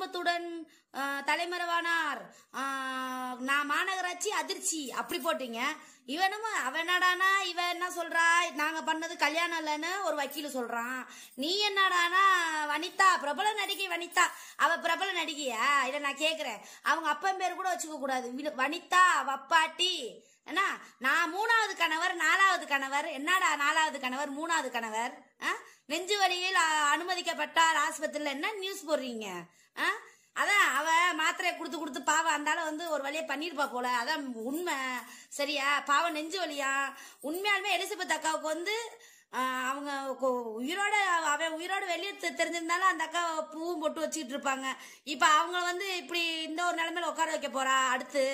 குடும்பத்துடன் தலைமறைவானார் நான் மாநகராட்சி அதிர்ச்சி அப்படி போட்டீங்க இவனும் அவனடானா இவன் என்ன சொல்றா நாங்க பண்ணது கல்யாணம் இல்லைன்னு ஒரு வக்கீல் சொல்றான் நீ என்னடானா வனிதா பிரபல நடிகை வனிதா அவ பிரபல நடிகையா இதை நான் கேக்குறேன் அவங்க அப்பன் பேர் கூட வச்சுக்க கூடாது வனிதா வப்பாட்டி என்ன நான் மூணாவது கணவர் நாலாவது கணவர் என்னடா நாலாவது கணவர் மூணாவது கணவர் நெஞ்சு வழியில் அனுமதிக்கப்பட்டார் ஆஸ்பத்திரியில் என்ன நியூஸ் போடுறீங்க அதான் அவ மாத்திரையை கொடுத்து கொடுத்து பாவம் அந்தாலும் வந்து ஒரு வழியை பண்ணியிருப்பா போல அதான் உண்மை சரியா பாவம் நெஞ்சு வழியா உண்மையாலுமே எலிசபெத் அக்காவுக்கு வந்து அவங்க உயிரோட அவன் உயிரோடு வெளியே தெரிஞ்சிருந்தாலும் அந்த அக்கா பூவும் போட்டு வச்சுக்கிட்டு இருப்பாங்க இப்போ அவங்கள வந்து இப்படி இந்த ஒரு நிலைமையில உட்கார வைக்க போறா அடுத்து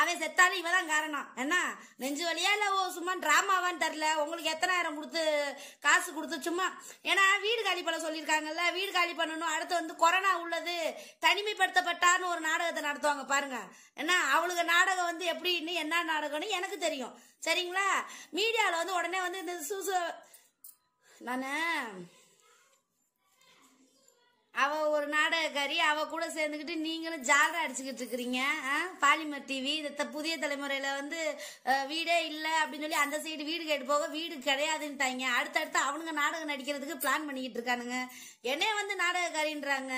அவன் செத்தாலும் இவ தான் காரணம் என்ன நெஞ்சு வழியா இல்லை ஓ சும்மா ட்ராமாவான்னு தெரில உங்களுக்கு எத்தனாயிரம் கொடுத்து காசு கொடுத்து சும்மா ஏன்னா வீடு காலி பண்ண சொல்லியிருக்காங்கல்ல வீடு காலி பண்ணணும் அடுத்து வந்து கொரோனா உள்ளது தனிமைப்படுத்தப்பட்டார்னு ஒரு நாடகத்தை நடத்துவாங்க பாருங்க ஏன்னா அவளுக்கு நாடகம் வந்து எப்படின்னு என்ன நாடகம்னு எனக்கு தெரியும் சரிங்களா மீடியாவில் வந்து உடனே வந்து இந்த சூசு 奶奶。அவ ஒரு நாடகக்காரி அவ கூட சேர்ந்துக்கிட்டு நீங்களும் ஜாலரா அடிச்சுக்கிட்டு இருக்கிறீங்க பாலிமர் டிவி இந்த புதிய தலைமுறையில வந்து வீடே இல்லை அப்படின்னு சொல்லி அந்த சைடு வீடு கேட்டு போக வீடு கிடையாதுன்ட்டாங்க அடுத்தடுத்து அவனுங்க நாடகம் நடிக்கிறதுக்கு பிளான் பண்ணிக்கிட்டு இருக்கானுங்க என்னே வந்து நாடகக்காரின்றாங்க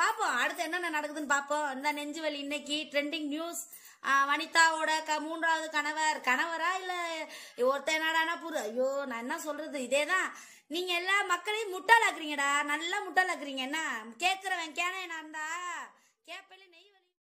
பார்ப்போம் அடுத்து என்னென்ன நடக்குதுன்னு பார்ப்போம் இந்த நெஞ்சுவலி இன்னைக்கு ட்ரெண்டிங் நியூஸ் வனிதாவோட க மூன்றாவது கணவர் கணவரா இல்லை ஒருத்தனாடானா புரு ஐயோ நான் என்ன சொல்றது இதே தான் நீங்க எல்லா மக்களையும் முட்டாளாக்குறீங்கடா நல்லா முட்டாளாக்குறீங்க என்ன கேக்குறவன் கேன என்ன தான் கேப்பல நெய்